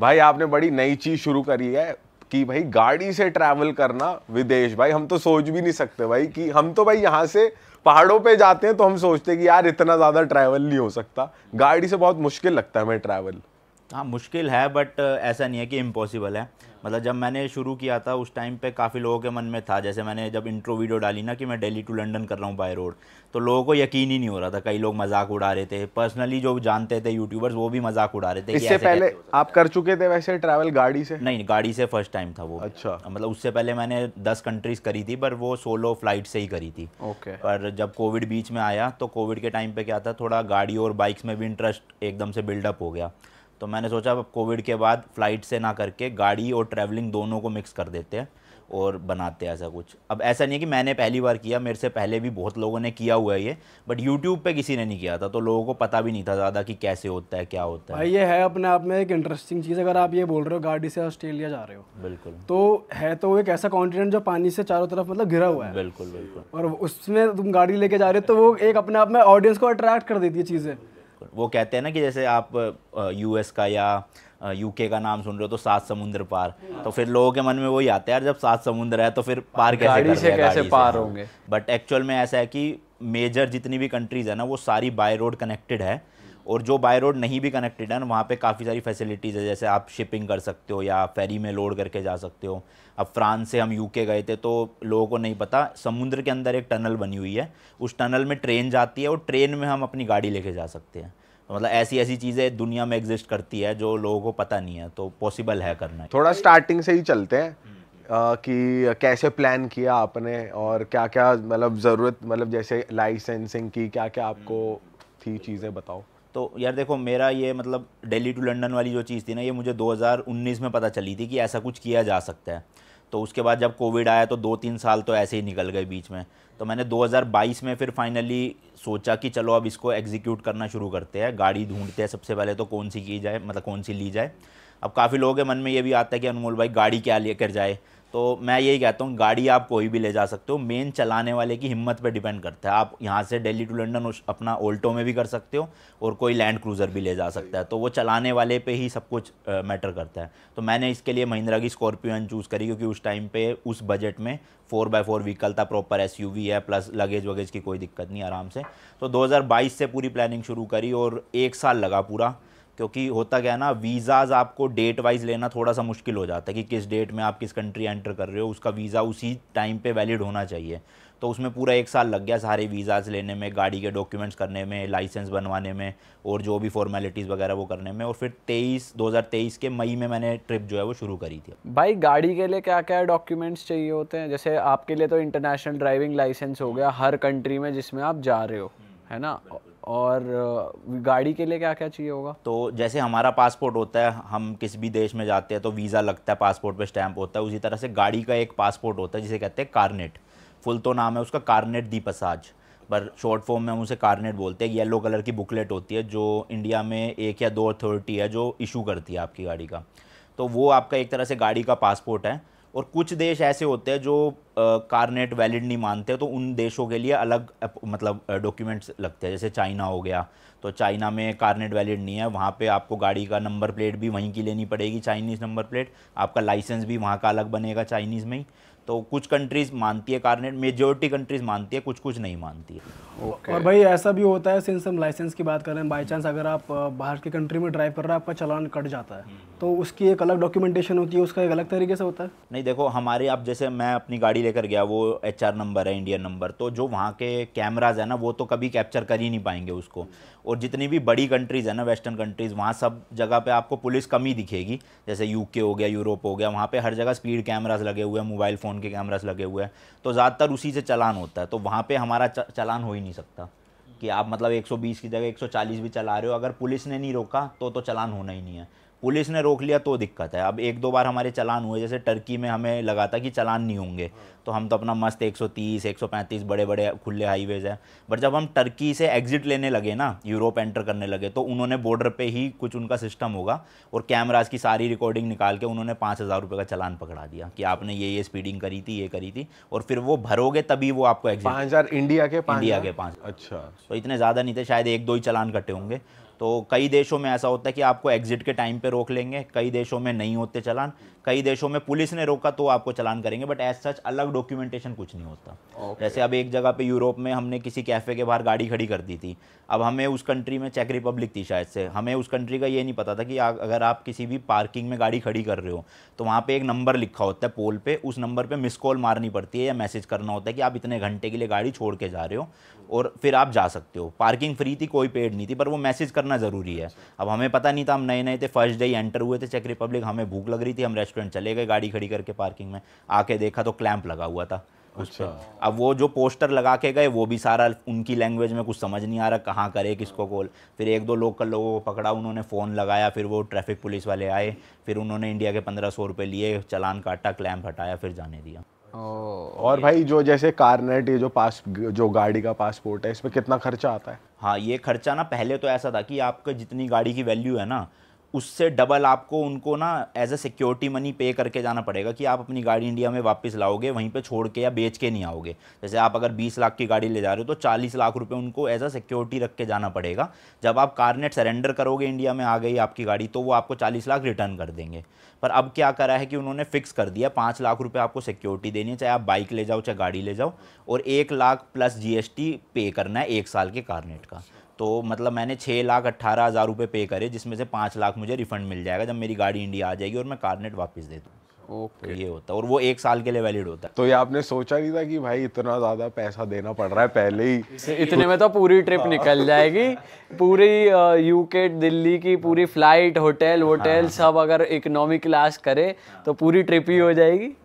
भाई आपने बड़ी नई चीज शुरू करी है कि भाई गाड़ी से ट्रैवल करना विदेश भाई हम तो सोच भी नहीं सकते भाई कि हम तो भाई यहाँ से पहाड़ों पे जाते हैं तो हम सोचते हैं कि यार इतना ज़्यादा ट्रैवल नहीं हो सकता गाड़ी से बहुत मुश्किल लगता है हमें ट्रैवल हाँ मुश्किल है बट uh, ऐसा नहीं है कि इम्पॉसिबल है मतलब जब मैंने शुरू किया था उस टाइम पे काफ़ी लोगों के मन में था जैसे मैंने जब इंट्रो वीडियो डाली ना कि मैं दिल्ली टू लंदन कर रहा हूँ बाय रोड तो लोगों को यकीन ही नहीं हो रहा था कई लोग मजाक उड़ा रहे थे पर्सनली जो जानते थे यूट्यूबर्स वो भी मजाक उड़ा रहे थे इससे पहले आप कर चुके थे वैसे ट्रैवल गाड़ी से नहीं गाड़ी से फर्स्ट टाइम था वो अच्छा मतलब उससे पहले मैंने दस कंट्रीज करी थी पर वो सोलो फ्लाइट से ही करी थी ओके पर जब कोविड बीच में आया तो कोविड के टाइम पे क्या था थोड़ा गाड़ी और बाइक्स में भी इंटरेस्ट एकदम से बिल्डअप हो गया तो मैंने सोचा अब कोविड के बाद फ़्लाइट से ना करके गाड़ी और ट्रैवलिंग दोनों को मिक्स कर देते हैं और बनाते हैं ऐसा कुछ अब ऐसा नहीं है कि मैंने पहली बार किया मेरे से पहले भी बहुत लोगों ने किया हुआ है ये बट यूट्यूब पे किसी ने नहीं किया था तो लोगों को पता भी नहीं था ज़्यादा कि कैसे होता है क्या होता है भाई ये है अपने आप में एक इंटरेस्टिंग चीज़ अगर आप ये बोल रहे हो गाड़ी से ऑस्ट्रेलिया जा रहे हो बिल्कुल तो है तो एक ऐसा कॉन्टिनेंट जो पानी से चारों तरफ मतलब घिरा हुआ है बिल्कुल बिल्कुल और उसमें तुम गाड़ी लेके जा रहे हो तो वो एक अपने आप में ऑडियंस को अट्रैक्ट कर देती है चीज़ें बिल्कुल वो कहते हैं ना कि जैसे आप यूएस का या यूके का नाम सुन रहे हो तो सात समुद्र पार तो फिर लोगों के मन में वही आता है यार जब सात समुद्र है तो फिर पार कैसे गाड़ी से कैसे पार होंगे बट एक्चुअल में ऐसा है कि मेजर जितनी भी कंट्रीज है ना वो सारी बाय रोड कनेक्टेड है और जो बाय रोड नहीं भी कनेक्टेड है ना वहाँ पर काफ़ी सारी फैसिलिटीज़ है जैसे आप शिपिंग कर सकते हो या फेरी में लोड करके जा सकते हो अब फ्रांस से हम यूके गए थे तो लोगों को नहीं पता समुद्र के अंदर एक टनल बनी हुई है उस टनल में ट्रेन जाती है और ट्रेन में हम अपनी गाड़ी लेके जा सकते हैं तो मतलब ऐसी ऐसी चीज़ें दुनिया में एग्जिस्ट करती है जो लोगों को पता नहीं है तो पॉसिबल है करना थोड़ा स्टार्टिंग से ही चलते हैं आ, कि कैसे प्लान किया आपने और क्या क्या मतलब ज़रूरत मतलब जैसे लाइसेंसिंग की क्या क्या आपको थी चीज़ें बताओ तो यार देखो मेरा ये मतलब दिल्ली टू लंदन वाली जो चीज़ थी ना ये मुझे 2019 में पता चली थी कि ऐसा कुछ किया जा सकता है तो उसके बाद जब कोविड आया तो दो तीन साल तो ऐसे ही निकल गए बीच में तो मैंने 2022 में फिर फाइनली सोचा कि चलो अब इसको एग्जीक्यूट करना शुरू करते हैं गाड़ी ढूंढते हैं सबसे पहले तो कौन सी की जाए मतलब कौन सी ली जाए अब काफ़ी लोगों के मन में ये भी आता है कि अनमोल भाई गाड़ी क्या लेकर जाए तो मैं यही कहता हूँ गाड़ी आप कोई भी ले जा सकते हो मेन चलाने वाले की हिम्मत पर डिपेंड करता है आप यहाँ से दिल्ली टू लंडन अपना ओल्टो में भी कर सकते हो और कोई लैंड क्रूज़र भी ले जा सकता है तो वो चलाने वाले पे ही सब कुछ मैटर करता है तो मैंने इसके लिए महिंद्रा की स्कॉर्पियोन चूज़ करी क्योंकि उस टाइम पे उस बजट में फोर बाय फोर व्हीकल था प्रॉपर एस है प्लस लगेज वगेज की कोई दिक्कत नहीं आराम से तो बाईस से पूरी प्लानिंग शुरू करी और एक साल लगा पूरा क्योंकि होता क्या है ना वीज़ाज़ आपको डेट वाइज लेना थोड़ा सा मुश्किल हो जाता है कि किस डेट में आप किस कंट्री एंटर कर रहे हो उसका वीज़ा उसी टाइम पे वैलिड होना चाहिए तो उसमें पूरा एक साल लग गया सारे वीज़ाज़ लेने में गाड़ी के डॉक्यूमेंट्स करने में लाइसेंस बनवाने में और जो भी फॉर्मेलिटीज़ वगैरह वो करने में और फिर तेईस दो के मई में मैंने ट्रिप जो है वो शुरू करी थी भाई गाड़ी के लिए क्या क्या डॉक्यूमेंट्स चाहिए होते हैं जैसे आपके लिए तो इंटरनेशनल ड्राइविंग लाइसेंस हो गया हर कंट्री में जिसमें आप जा रहे हो है ना और गाड़ी के लिए क्या क्या चाहिए होगा तो जैसे हमारा पासपोर्ट होता है हम किसी भी देश में जाते हैं तो वीज़ा लगता है पासपोर्ट पे स्टैंप होता है उसी तरह से गाड़ी का एक पासपोर्ट होता है जिसे कहते हैं कारनेट फुल तो नाम है उसका कारनेट दी पसाज पर शॉर्ट फॉर्म में हम उसे कारनेट बोलते हैं येलो कलर की बुकलेट होती है जो इंडिया में एक या दो अथॉरिटी है जो इशू करती है आपकी गाड़ी का तो वो आपका एक तरह से गाड़ी का पासपोर्ट है और कुछ देश ऐसे होते हैं जो कारनेट वैलिड नहीं मानते तो उन देशों के लिए अलग मतलब डॉक्यूमेंट्स लगते हैं जैसे चाइना हो गया तो चाइना में कारनेट वैलिड नहीं है वहाँ पे आपको गाड़ी का नंबर प्लेट भी वहीं की लेनी पड़ेगी चाइनीज़ नंबर प्लेट आपका लाइसेंस भी वहाँ का अलग बनेगा चाइनीज़ में ही तो कुछ कंट्रीज मानती है कारनेट मेजोरिटी कंट्रीज मानती है कुछ कुछ नहीं मानती है okay. और भाई ऐसा भी होता है सिंस हम लाइसेंस की बात कर रहे हैं बाई चांस अगर आप बाहर की कंट्री में ड्राइव कर रहे हैं आपका चलान कट जाता है हम्म। तो उसकी एक अलग डॉक्यूमेंटेशन होती है उसका एक अलग तरीके से होता है नहीं देखो हमारे आप जैसे मैं अपनी गाड़ी लेकर गया वो एच नंबर है इंडियन नंबर तो जो वहाँ के कैमराज है ना वो तो कभी कैप्चर कर ही नहीं पाएंगे उसको और जितनी भी बड़ी कंट्रीज़ है ना वेस्टर्न कंट्रीज़ वहाँ सब जगह पे आपको पुलिस कम ही दिखेगी जैसे यूके हो गया यूरोप हो गया वहाँ पे हर जगह स्पीड कैमराज लगे हुए हैं मोबाइल फ़ोन के कैमरास लगे हुए हैं तो ज़्यादातर उसी से चलान होता है तो वहाँ पर हमारा चलान हो ही नहीं सकता कि आप मतलब 120 की जगह 140 भी चला रहे हो अगर पुलिस ने नहीं रोका तो तो चलान होना ही नहीं है पुलिस ने रोक लिया तो दिक्कत है अब एक दो बार हमारे चलान हुए जैसे टर्की में हमें लगा था कि चलान नहीं होंगे तो हम तो अपना मस्त 130 135 बड़े बड़े खुले हाईवेज हैं बट जब हम टर्की से एग्जिट लेने लगे ना यूरोप एंटर करने लगे तो उन्होंने बॉर्डर पे ही कुछ उनका सिस्टम होगा और कैमराज की सारी रिकॉर्डिंग निकाल के उन्होंने पाँच हज़ार रुपये का चलान पकड़ा दिया कि आपने ये ये स्पीडिंग करी थी ये करी थी और फिर वो भरोगे तभी वो आपको एग्जिट पाँच इंडिया के इंडिया के पाँच अच्छा तो इतने ज़्यादा नहीं थे शायद एक दो ही चलान कटे होंगे तो कई देशों में ऐसा होता है कि आपको एग्जिट के टाइम पे रोक लेंगे कई देशों में नहीं होते चलान कई देशों में पुलिस ने रोका तो आपको चलान करेंगे बट एज सच अलग डॉक्यूमेंटेशन कुछ नहीं होता okay. जैसे अब एक जगह पे यूरोप में हमने किसी कैफ़े के बाहर गाड़ी खड़ी कर दी थी अब हमें उस कंट्री में चेक रिपब्लिक थी शायद से हमें उस कंट्री का ये नहीं पता था कि आ, अगर आप किसी भी पार्किंग में गाड़ी खड़ी कर रहे हो तो वहाँ पर एक नंबर लिखा होता है पोल पर उस नंबर पर मिस कॉल मारनी पड़ती है या मैसेज करना होता है कि आप इतने घंटे के लिए गाड़ी छोड़ के जा रहे हो और फिर आप जा सकते हो पार्किंग फ्री थी कोई पेड नहीं थी पर वो मैसेज करना करना ज़रूरी है अब हमें पता नहीं था हम नए नए थे फर्स्ट डे एंटर हुए थे चेक रिपब्लिक हमें भूख लग रही थी हम रेस्टोरेंट चले गए गाड़ी खड़ी करके पार्किंग में आके देखा तो क्लैंप लगा हुआ था अच्छा अब वो जो पोस्टर लगा के गए वो भी सारा उनकी लैंग्वेज में कुछ समझ नहीं आ रहा कहाँ करे किसको कॉल फिर एक दो लोकल लोगों को पकड़ा उन्होंने फ़ोन लगाया फिर वो ट्रैफिक पुलिस वाले आए फिर उन्होंने इंडिया के पंद्रह सौ रुपये लिए चलान काटा क्लैम्प हटाया फिर जाने दिया Oh, और भाई जो जैसे कारनेट ये जो पास जो गाड़ी का पासपोर्ट है इसमें कितना खर्चा आता है हाँ ये खर्चा ना पहले तो ऐसा था कि आपका जितनी गाड़ी की वैल्यू है ना उससे डबल आपको उनको ना एज ए सिक्योरिटी मनी पे करके जाना पड़ेगा कि आप अपनी गाड़ी इंडिया में वापस लाओगे वहीं पे छोड़ के या बेच के नहीं आओगे जैसे आप अगर 20 लाख की गाड़ी ले जा रहे हो तो 40 लाख रुपए उनको एज अ सिक्योरिटी रख के जाना पड़ेगा जब आप कारनेट सरेंडर करोगे इंडिया में आ गई आपकी गाड़ी तो वो आपको चालीस लाख रिटर्न कर देंगे पर अब क्या करा है कि उन्होंने फिक्स कर दिया पाँच लाख रुपये आपको सिक्योरिटी देनी है चाहे आप बाइक ले जाओ चाहे गाड़ी ले जाओ और एक लाख प्लस जी पे करना है एक साल के कारनेट का तो मतलब मैंने छः लाख अट्ठारह हज़ार रुपये पे करे जिसमें से पाँच लाख मुझे रिफंड मिल जाएगा जब मेरी गाड़ी इंडिया आ जाएगी और मैं कारनेट वापस दे दूँ ओके okay. तो ये होता है और वो एक साल के लिए वैलिड होता है तो ये आपने सोचा नहीं था कि भाई इतना ज्यादा पैसा देना पड़ रहा है पहले ही इतने में तो पूरी ट्रिप हाँ। निकल जाएगी पूरी यूके दिल्ली की पूरी फ्लाइट होटल होटल सब अगर इकोनॉमी क्लास करे तो पूरी ट्रिप ही हो जाएगी